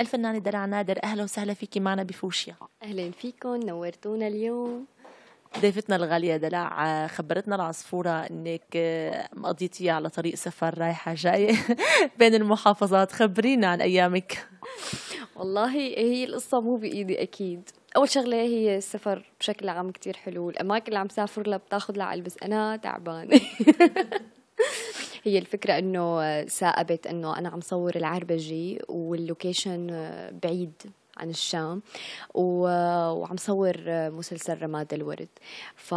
الفنانة درع نادر أهلا وسهلا فيكي معنا بفوشيا أهلا فيكم نورتونا اليوم ضيفتنا الغالية دلع آه، خبرتنا العصفورة انك آه، مقضيتيها على طريق سفر رايحة جاية بين المحافظات خبرينا عن ايامك والله هي القصة مو بايدي اكيد اول شغله هي السفر بشكل عام كتير حلو الاماكن اللي عم سافر لها بتاخذ لها بس انا تعبانه هي الفكرة انه سائبت انه انا عم صور العربجي واللوكيشن بعيد عن الشام وعم صور مسلسل رماد الورد ف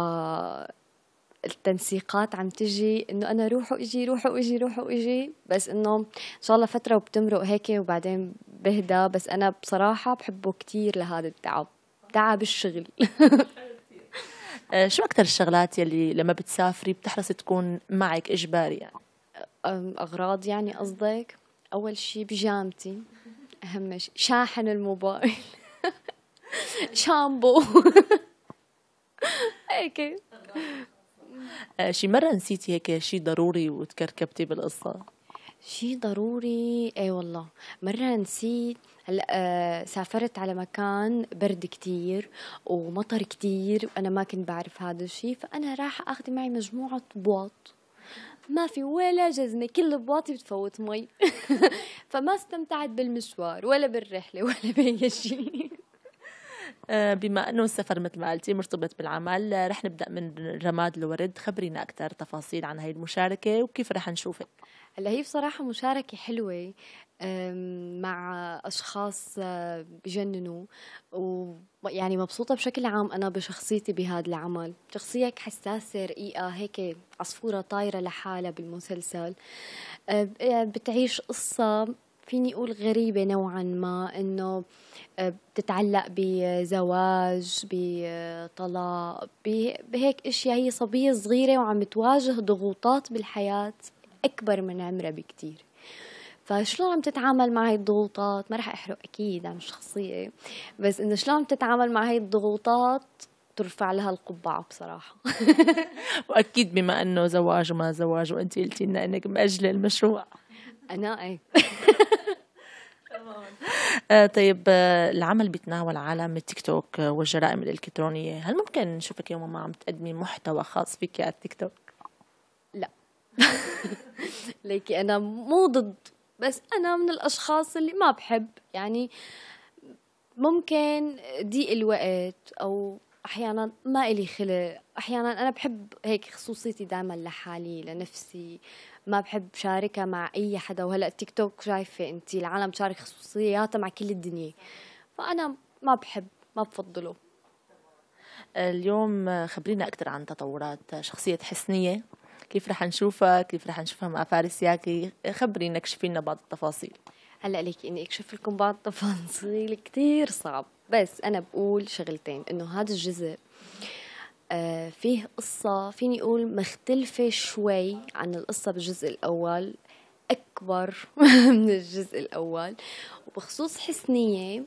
التنسيقات عم تجي انه انا روح واجي روح واجي روح واجي بس انه ان شاء الله فتره وبتمرق هيك وبعدين بهدى بس انا بصراحه بحبه كتير لهذا التعب تعب الشغل أه، شو اكثر الشغلات يلي لما بتسافري بتحرصي تكون معك اجباري يعني أغراض يعني قصدك أول شيء بيجامتي أهم شيء شاحن الموبايل شامبو هيك آه، شي مرة نسيتي هيك شيء ضروري وتكركبتي بالقصة شي ضروري اي والله مرة نسيت هلا آه، سافرت على مكان برد كتير ومطر كتير وانا ما كنت بعرف هذا الشيء فانا راح اخذ معي مجموعة بواط ما في ولا جزمه كل بواطي بتفوت مي فما استمتعت بالمشوار ولا بالرحله ولا باي شيء آه، بما انه السفر مثل ما قلتي مرتبط بالعمل آه، رح نبدا من رماد الورد خبرينا اكثر تفاصيل عن هاي المشاركه وكيف رح نشوفك هلا هي بصراحة مشاركة حلوة مع أشخاص آه، بجننوا ويعني مبسوطة بشكل عام أنا بشخصيتي بهذا العمل شخصية حساسة رقيقة هيك عصفورة طايرة لحالها بالمسلسل يعني بتعيش قصة فيني أقول غريبة نوعا ما إنه بتتعلق بزواج بطلاق بهيك إشياء هي صبية صغيرة وعم تواجه ضغوطات بالحياة أكبر من عمرها بكتير فشلون عم تتعامل مع هاي الضغوطات ما رح احرق اكيد عن شخصيه بس انه شلون عم تتعامل مع هاي الضغوطات ترفع لها القبعة بصراحة وأكيد بما أنه زواج وما زواج وأنت قلتي لنا أنك مأجلة المشروع أنا إيه آه طيب آه العمل بيتناول عالم التيك توك آه، والجرائم الإلكترونية هل ممكن نشوفك يوم ما عم تقدمي محتوى خاص فيك على التيك توك؟ لا ليكي انا مو ضد بس انا من الاشخاص اللي ما بحب يعني ممكن ضيق الوقت او احيانا ما الي خلق احيانا انا بحب هيك خصوصيتي دائما لحالي لنفسي ما بحب شاركها مع اي حدا وهلا التيك توك شايفه انت العالم تشارك خصوصياتها مع كل الدنيا فانا ما بحب ما بفضله اليوم خبرينا اكثر عن تطورات شخصيه حسنيه كيف رح نشوفها كيف رح نشوفها مع فارس ياكي خبرينا كشفي لنا بعض التفاصيل هلا ليك اني اكشف لكم بعض التفاصيل كثير صعب بس انا بقول شغلتين انه هذا الجزء آه، فيه قصة فيني أقول مختلفة شوي عن القصة بالجزء الأول أكبر من الجزء الأول وبخصوص حسنية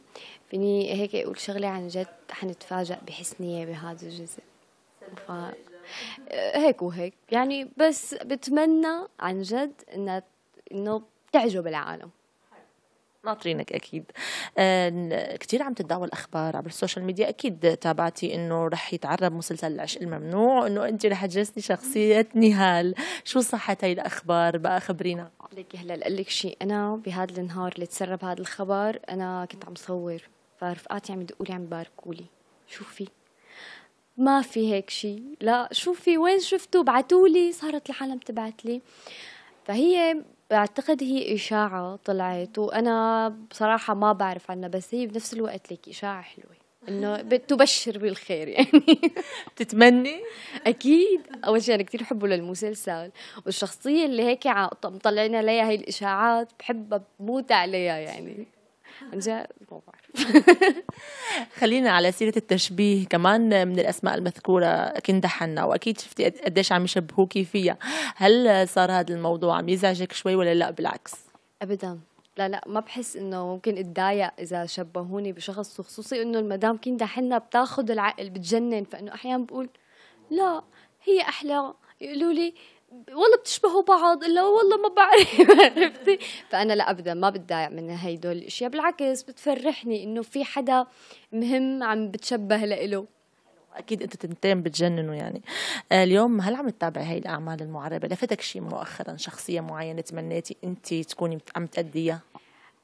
فيني هيك أقول شغلة عن جد حنتفاجأ بحسنية بهذا الجزء ف... آه، هيك وهيك يعني بس بتمنى عن جد انها انه تعجب العالم ناطرينك اكيد آه، كثير عم تتداول اخبار عبر السوشيال ميديا اكيد تابعتي انه رح يتعرب مسلسل العشق الممنوع انه انت رح تجسدي شخصيه نهال شو صحه هاي الاخبار بقى خبرينا لك هلا اقول لك شيء انا بهذا النهار اللي تسرب هذا الخبر انا كنت عم صور فرفقاتي عم يدقوا لي عم يباركوا لي شو في ما في هيك شيء لا شوفي وين شفتوا بعتولي صارت العالم تبعت لي فهي بعتقد هي إشاعة طلعت وأنا بصراحة ما بعرف عنها بس هي بنفس الوقت لك إشاعة حلوة انه بتبشر بالخير يعني بتتمني اكيد اول شيء انا كثير حبه للمسلسل والشخصيه اللي هيك مطلعين عليها هي الاشاعات بحبها بموت عليها يعني زين ما بعرف خلينا على سيرة التشبيه كمان من الأسماء المذكورة كندا حنا وأكيد شفتي قديش عم يشبهوكي فيها هل صار هذا الموضوع عم يزعجك شوي ولا لا بالعكس؟ أبدا لا لا ما بحس انه ممكن اتضايق اذا شبهوني بشخص وخصوصي انه المدام كندا حنا بتاخذ العقل بتجنن فانه احيانا بقول لا هي احلى يقولوا لي والله بتشبهوا بعض الا والله ما بعرف عرفتي فانا لا ابدا ما بتضايق من هدول الاشياء بالعكس بتفرحني انه في حدا مهم عم بتشبه لإله اكيد انتوا تنتين بتجننوا يعني آه، اليوم هل عم تتابع هاي الاعمال المعربه لفتك شيء مؤخرا شخصيه معينه تمنيتي انت تكوني عم تأديها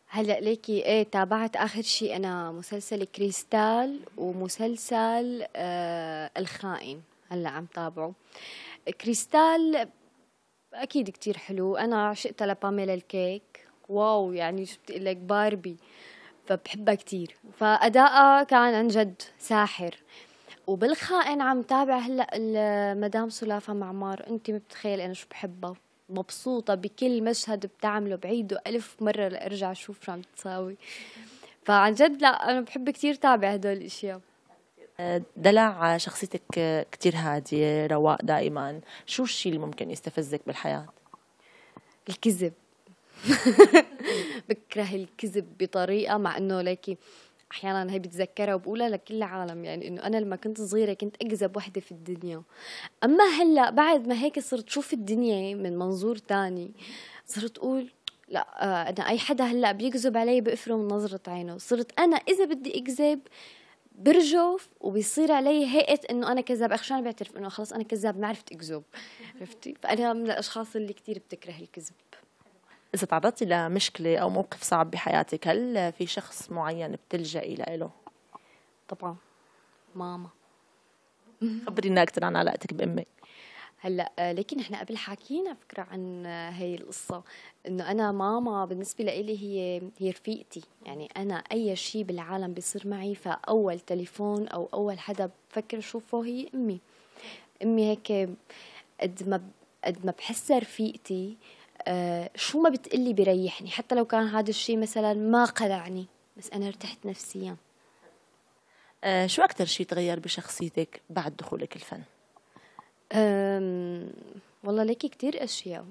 هلا ليكي ايه تابعت اخر شيء انا مسلسل كريستال ومسلسل آه الخائن هلا عم تابعه كريستال اكيد كتير حلو انا عشقت لباميلا الكيك واو يعني شو بدي لك باربي فبحبها كتير فادائها كان عن جد ساحر وبالخائن عم تابع هلا مدام سلافة معمار انت ما بتخيل انا شو بحبها مبسوطة بكل مشهد بتعمله بعيده ألف مرة لأرجع أشوف شو عم تساوي فعن جد لا أنا بحب كتير تابع هدول الأشياء دلع شخصيتك كتير هادية رواق دائما شو الشيء اللي ممكن يستفزك بالحياة؟ الكذب بكره الكذب بطريقة مع انه ليكي احيانا هي بتذكرها وبقولها لكل العالم يعني انه انا لما كنت صغيره كنت اكذب وحده في الدنيا اما هلا بعد ما هيك صرت شوف الدنيا من منظور تاني صرت اقول لا آه، انا اي حدا هلا بيكذب علي بقفله من نظره عينه صرت انا اذا بدي اكذب برجف وبيصير علي هيئه انه انا كذاب انا بعترف انه خلص انا كذاب ما عرفت اكذب عرفتي فانا من الاشخاص اللي كثير بتكره الكذب إذا تعرضتي لمشكلة أو موقف صعب بحياتك هل في شخص معين بتلجئي له؟ طبعا ماما خبرينا أكثر عن علاقتك بأمك هلا آه، لكن احنا قبل حكينا فكره عن هي آه، القصه انه انا ماما بالنسبه لإلي هي هي رفيقتي يعني انا اي شيء بالعالم بيصير معي فاول تليفون او اول حدا بفكر شوفه هي امي امي هيك قد ما قد ما بحسها رفيقتي آه شو ما بتقلي بيريحني حتى لو كان هذا الشيء مثلا ما قلعني بس انا ارتحت نفسيا آه شو اكثر شيء تغير بشخصيتك بعد دخولك الفن والله ليكي كتير أشياء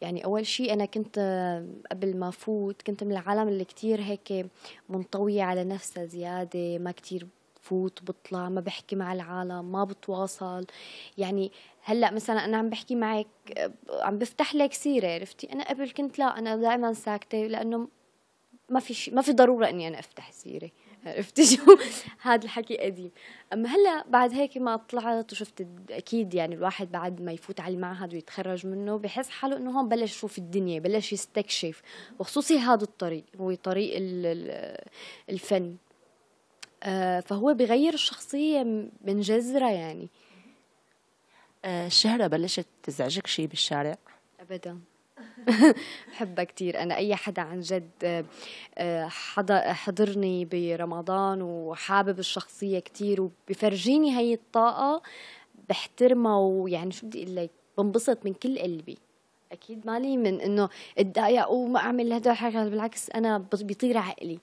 يعني أول شيء أنا كنت آه، قبل ما فوت كنت من العالم اللي كتير هيك منطوية على نفسها زيادة ما كتير فوت بطلع ما بحكي مع العالم ما بتواصل يعني هلا مثلا انا عم بحكي معك آه، عم بفتح لك سيره عرفتي انا قبل كنت لا انا دائما ساكته لانه ما في شيء ما في ضروره اني انا افتح سيره عرفتي شو هذا الحكي قديم اما هلا بعد هيك ما طلعت وشفت اكيد يعني الواحد بعد ما يفوت على المعهد ويتخرج منه بحس حاله انه هون بلش يشوف الدنيا بلش يستكشف وخصوصي هذا الطريق هو طريق الفن آه، فهو بغير الشخصيه من جذره يعني آه، الشهرة بلشت تزعجك شي بالشارع؟ أبدا بحبها كتير أنا أي حدا عن جد آه، حضرني برمضان وحابب الشخصية كتير وبفرجيني هي الطاقة بحترمها ويعني شو بدي أقول لك بنبسط من كل قلبي أكيد مالي من إنه أتضايق وما أعمل هدول الحركات بالعكس أنا بيطير عقلي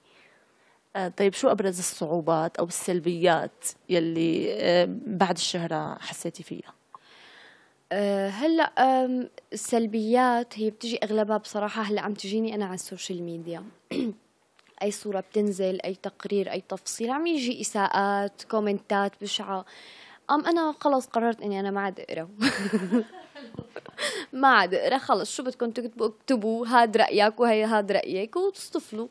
آه، طيب شو أبرز الصعوبات أو السلبيات يلي آه، بعد الشهرة حسيتي فيها؟ آه، هلا السلبيات هي بتجي اغلبها بصراحه هلا عم تجيني انا على السوشيال ميديا اي صوره بتنزل اي تقرير اي تفصيل عم يجي اساءات كومنتات بشعه ام انا خلص قررت اني انا ما عاد اقرا ما عاد اقرا خلص شو بدكم تكتبوا اكتبوا هاد رايك وهي هاد رايك وتصطفلوا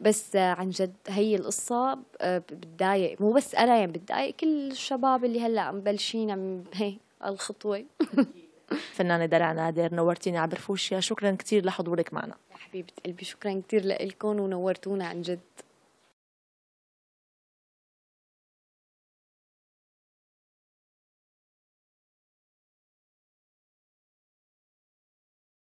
بس آه، عن جد هي القصة آه، بتضايق مو بس أنا يعني بتضايق كل الشباب اللي هلا عم بلشين عم الخطوة فنانة درع نادر نورتيني عبر فوشيا شكرا كثير لحضورك معنا حبيبة قلبي شكرا كثير لكم ونورتونا عن جد